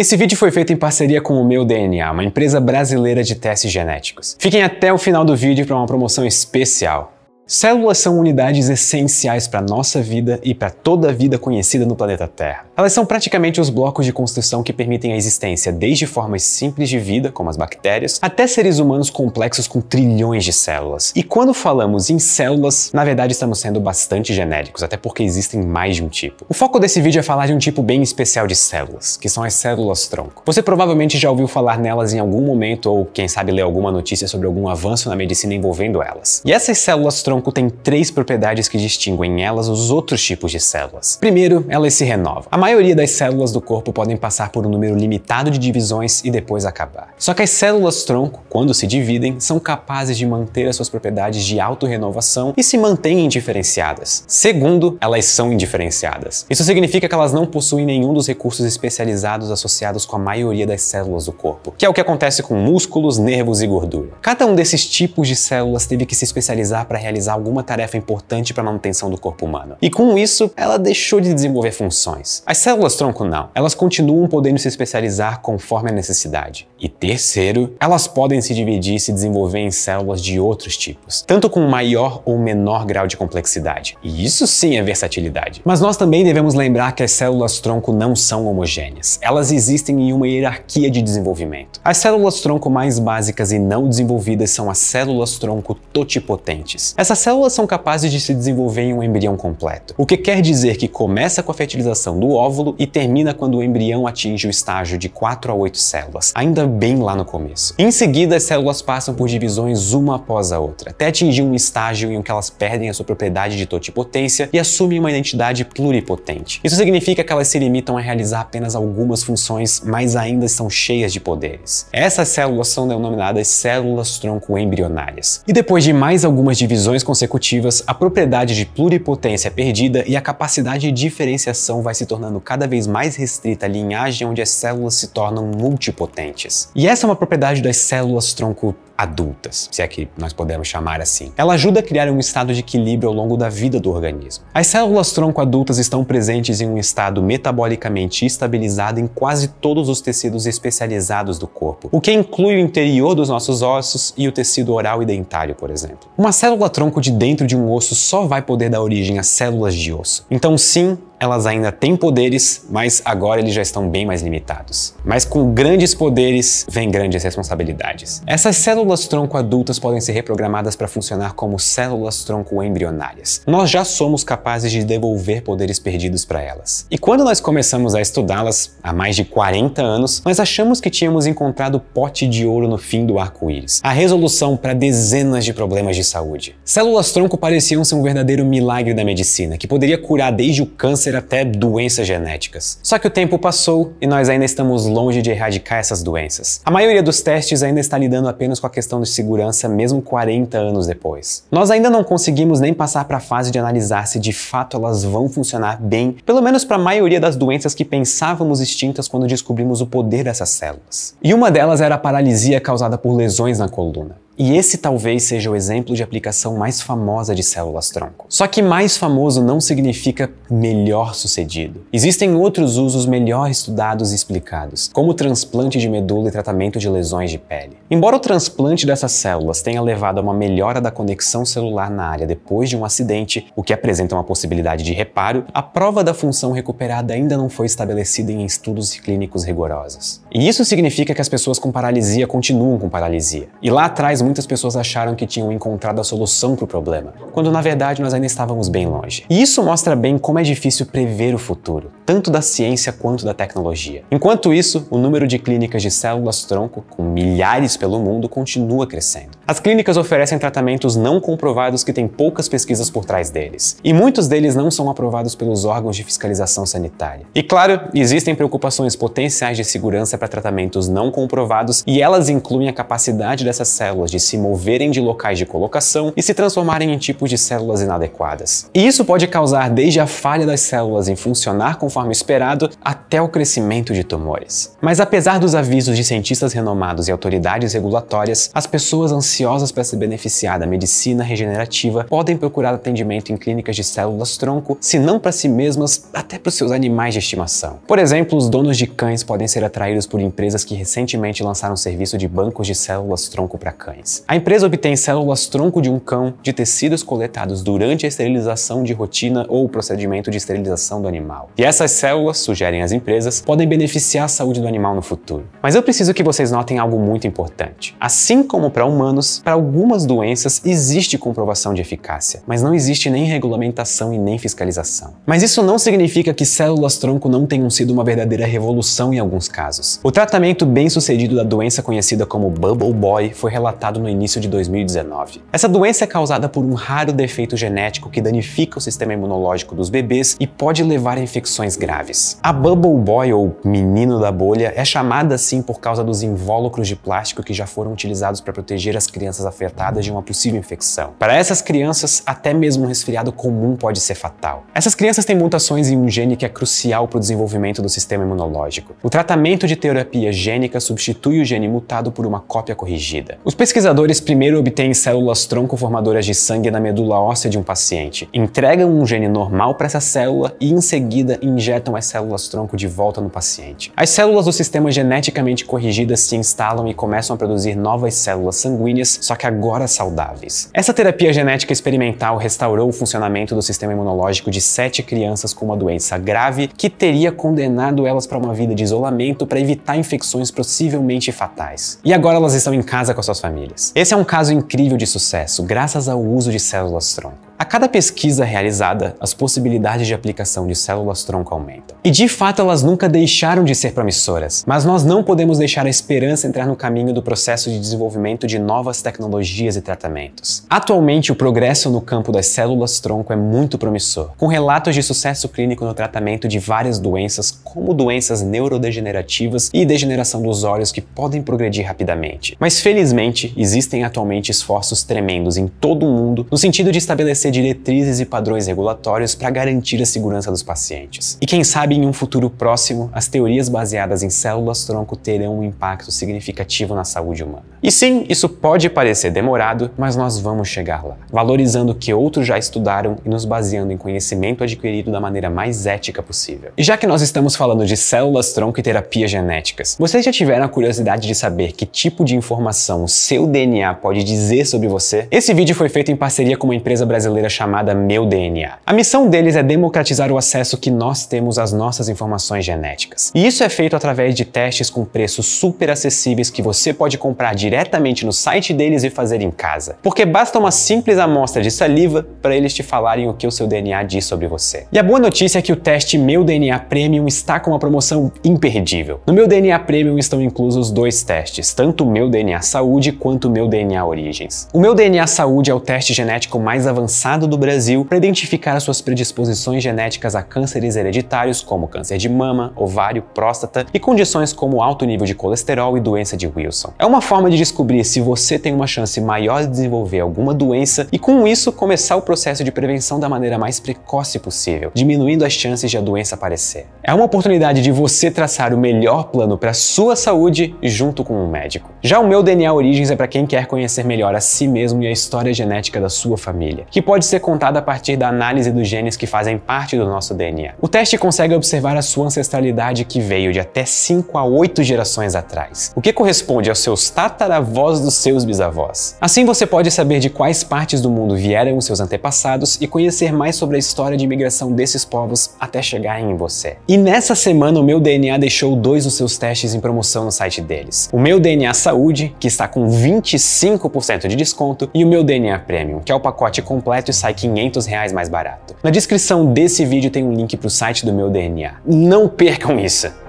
Esse vídeo foi feito em parceria com o Meu DNA, uma empresa brasileira de testes genéticos. Fiquem até o final do vídeo para uma promoção especial. Células são unidades essenciais para nossa vida e para toda a vida conhecida no planeta Terra. Elas são praticamente os blocos de construção que permitem a existência desde formas simples de vida, como as bactérias, até seres humanos complexos com trilhões de células. E quando falamos em células, na verdade estamos sendo bastante genéricos, até porque existem mais de um tipo. O foco desse vídeo é falar de um tipo bem especial de células, que são as células-tronco. Você provavelmente já ouviu falar nelas em algum momento ou, quem sabe, ler alguma notícia sobre algum avanço na medicina envolvendo elas. E essas células-tronco tronco tem três propriedades que distinguem elas os outros tipos de células. Primeiro, elas se renovam. A maioria das células do corpo podem passar por um número limitado de divisões e depois acabar. Só que as células tronco, quando se dividem, são capazes de manter as suas propriedades de autorrenovação e se mantêm indiferenciadas. Segundo, elas são indiferenciadas. Isso significa que elas não possuem nenhum dos recursos especializados associados com a maioria das células do corpo, que é o que acontece com músculos, nervos e gordura. Cada um desses tipos de células teve que se especializar para realizar realizar alguma tarefa importante para a manutenção do corpo humano. E com isso, ela deixou de desenvolver funções. As células tronco não, elas continuam podendo se especializar conforme a necessidade. E terceiro, elas podem se dividir e se desenvolver em células de outros tipos, tanto com maior ou menor grau de complexidade. E isso sim é versatilidade. Mas nós também devemos lembrar que as células-tronco não são homogêneas. Elas existem em uma hierarquia de desenvolvimento. As células-tronco mais básicas e não desenvolvidas são as células-tronco totipotentes. Essas células são capazes de se desenvolver em um embrião completo, o que quer dizer que começa com a fertilização do óvulo e termina quando o embrião atinge o estágio de 4 a 8 células, ainda bem lá no começo. Em seguida, as células passam por divisões uma após a outra, até atingir um estágio em que elas perdem a sua propriedade de totipotência e assumem uma identidade pluripotente. Isso significa que elas se limitam a realizar apenas algumas funções, mas ainda são cheias de poderes. Essas células são denominadas células-tronco embrionárias. E depois de mais algumas divisões consecutivas, a propriedade de pluripotência é perdida e a capacidade de diferenciação vai se tornando cada vez mais restrita à linhagem onde as células se tornam multipotentes. E essa é uma propriedade das células tronco adultas, se é que nós podemos chamar assim. Ela ajuda a criar um estado de equilíbrio ao longo da vida do organismo. As células tronco adultas estão presentes em um estado metabolicamente estabilizado em quase todos os tecidos especializados do corpo, o que inclui o interior dos nossos ossos e o tecido oral e dentário, por exemplo. Uma célula tronco de dentro de um osso só vai poder dar origem a células de osso. Então, sim, elas ainda têm poderes, mas agora eles já estão bem mais limitados. Mas com grandes poderes vem grandes responsabilidades. Essas células tronco adultas podem ser reprogramadas para funcionar como células tronco embrionárias. Nós já somos capazes de devolver poderes perdidos para elas. E quando nós começamos a estudá-las, há mais de 40 anos, nós achamos que tínhamos encontrado o pote de ouro no fim do arco-íris, a resolução para dezenas de problemas de saúde. Células tronco pareciam ser um verdadeiro milagre da medicina, que poderia curar desde o câncer ser até doenças genéticas. Só que o tempo passou e nós ainda estamos longe de erradicar essas doenças. A maioria dos testes ainda está lidando apenas com a questão de segurança, mesmo 40 anos depois. Nós ainda não conseguimos nem passar para a fase de analisar se de fato elas vão funcionar bem, pelo menos para a maioria das doenças que pensávamos extintas quando descobrimos o poder dessas células. E uma delas era a paralisia causada por lesões na coluna. E esse talvez seja o exemplo de aplicação mais famosa de células-tronco. Só que mais famoso não significa melhor sucedido. Existem outros usos melhor estudados e explicados, como o transplante de medula e tratamento de lesões de pele. Embora o transplante dessas células tenha levado a uma melhora da conexão celular na área depois de um acidente, o que apresenta uma possibilidade de reparo, a prova da função recuperada ainda não foi estabelecida em estudos clínicos rigorosos. E isso significa que as pessoas com paralisia continuam com paralisia. E lá atrás muitas pessoas acharam que tinham encontrado a solução para o problema, quando na verdade nós ainda estávamos bem longe. E isso mostra bem como é difícil prever o futuro tanto da ciência quanto da tecnologia. Enquanto isso, o número de clínicas de células-tronco, com milhares pelo mundo, continua crescendo. As clínicas oferecem tratamentos não comprovados que têm poucas pesquisas por trás deles, e muitos deles não são aprovados pelos órgãos de fiscalização sanitária. E claro, existem preocupações potenciais de segurança para tratamentos não comprovados, e elas incluem a capacidade dessas células de se moverem de locais de colocação e se transformarem em tipos de células inadequadas. E isso pode causar desde a falha das células em funcionar conforme conforme esperado, até o crescimento de tumores. Mas apesar dos avisos de cientistas renomados e autoridades regulatórias, as pessoas ansiosas para se beneficiar da medicina regenerativa podem procurar atendimento em clínicas de células-tronco, se não para si mesmas, até para os seus animais de estimação. Por exemplo, os donos de cães podem ser atraídos por empresas que recentemente lançaram um serviço de bancos de células-tronco para cães. A empresa obtém células-tronco de um cão de tecidos coletados durante a esterilização de rotina ou o procedimento de esterilização do animal. E essa células, sugerem as empresas, podem beneficiar a saúde do animal no futuro. Mas eu preciso que vocês notem algo muito importante. Assim como para humanos, para algumas doenças existe comprovação de eficácia, mas não existe nem regulamentação e nem fiscalização. Mas isso não significa que células-tronco não tenham sido uma verdadeira revolução em alguns casos. O tratamento bem-sucedido da doença conhecida como Bubble Boy foi relatado no início de 2019. Essa doença é causada por um raro defeito genético que danifica o sistema imunológico dos bebês e pode levar a infecções graves. A Bubble Boy, ou menino da bolha, é chamada assim por causa dos invólucros de plástico que já foram utilizados para proteger as crianças afetadas de uma possível infecção. Para essas crianças, até mesmo um resfriado comum pode ser fatal. Essas crianças têm mutações em um gene que é crucial para o desenvolvimento do sistema imunológico. O tratamento de terapia gênica substitui o gene mutado por uma cópia corrigida. Os pesquisadores primeiro obtêm células tronco formadoras de sangue na medula óssea de um paciente, entregam um gene normal para essa célula e em seguida injetam injetam as células-tronco de volta no paciente. As células do sistema geneticamente corrigidas se instalam e começam a produzir novas células sanguíneas, só que agora saudáveis. Essa terapia genética experimental restaurou o funcionamento do sistema imunológico de sete crianças com uma doença grave que teria condenado elas para uma vida de isolamento para evitar infecções possivelmente fatais. E agora elas estão em casa com suas famílias. Esse é um caso incrível de sucesso, graças ao uso de células-tronco. A cada pesquisa realizada, as possibilidades de aplicação de células-tronco aumentam. E de fato elas nunca deixaram de ser promissoras, mas nós não podemos deixar a esperança entrar no caminho do processo de desenvolvimento de novas tecnologias e tratamentos. Atualmente, o progresso no campo das células-tronco é muito promissor, com relatos de sucesso clínico no tratamento de várias doenças, como doenças neurodegenerativas e degeneração dos olhos que podem progredir rapidamente. Mas felizmente, existem atualmente esforços tremendos em todo o mundo no sentido de estabelecer estabelecer diretrizes e padrões regulatórios para garantir a segurança dos pacientes. E quem sabe em um futuro próximo, as teorias baseadas em células-tronco terão um impacto significativo na saúde humana. E sim, isso pode parecer demorado, mas nós vamos chegar lá, valorizando o que outros já estudaram e nos baseando em conhecimento adquirido da maneira mais ética possível. E já que nós estamos falando de células-tronco e terapias genéticas, vocês já tiveram a curiosidade de saber que tipo de informação o seu DNA pode dizer sobre você? Esse vídeo foi feito em parceria com uma empresa brasileira brasileira chamada Meu DNA. A missão deles é democratizar o acesso que nós temos às nossas informações genéticas. E isso é feito através de testes com preços super acessíveis que você pode comprar diretamente no site deles e fazer em casa. Porque basta uma simples amostra de saliva para eles te falarem o que o seu DNA diz sobre você. E a boa notícia é que o teste Meu DNA Premium está com uma promoção imperdível. No Meu DNA Premium estão inclusos dois testes, tanto o Meu DNA Saúde quanto o Meu DNA Origens. O Meu DNA Saúde é o teste genético mais avançado do Brasil para identificar suas predisposições genéticas a cânceres hereditários, como câncer de mama, ovário, próstata e condições como alto nível de colesterol e doença de Wilson. É uma forma de descobrir se você tem uma chance maior de desenvolver alguma doença e, com isso, começar o processo de prevenção da maneira mais precoce possível, diminuindo as chances de a doença aparecer. É uma oportunidade de você traçar o melhor plano para sua saúde junto com um médico. Já o meu DNA Origens é para quem quer conhecer melhor a si mesmo e a história genética da sua família, que pode ser contada a partir da análise dos genes que fazem parte do nosso DNA. O teste consegue observar a sua ancestralidade que veio de até 5 a 8 gerações atrás, o que corresponde aos seus tataravós dos seus bisavós. Assim você pode saber de quais partes do mundo vieram os seus antepassados e conhecer mais sobre a história de imigração desses povos até chegar em você. E nessa semana o meu DNA deixou dois dos seus testes em promoção no site deles. O meu DNA Saúde, que está com 25% de desconto, e o meu DNA Premium, que é o pacote completo e sai 500 reais mais barato. Na descrição desse vídeo tem um link para o site do meu DNA. Não percam isso!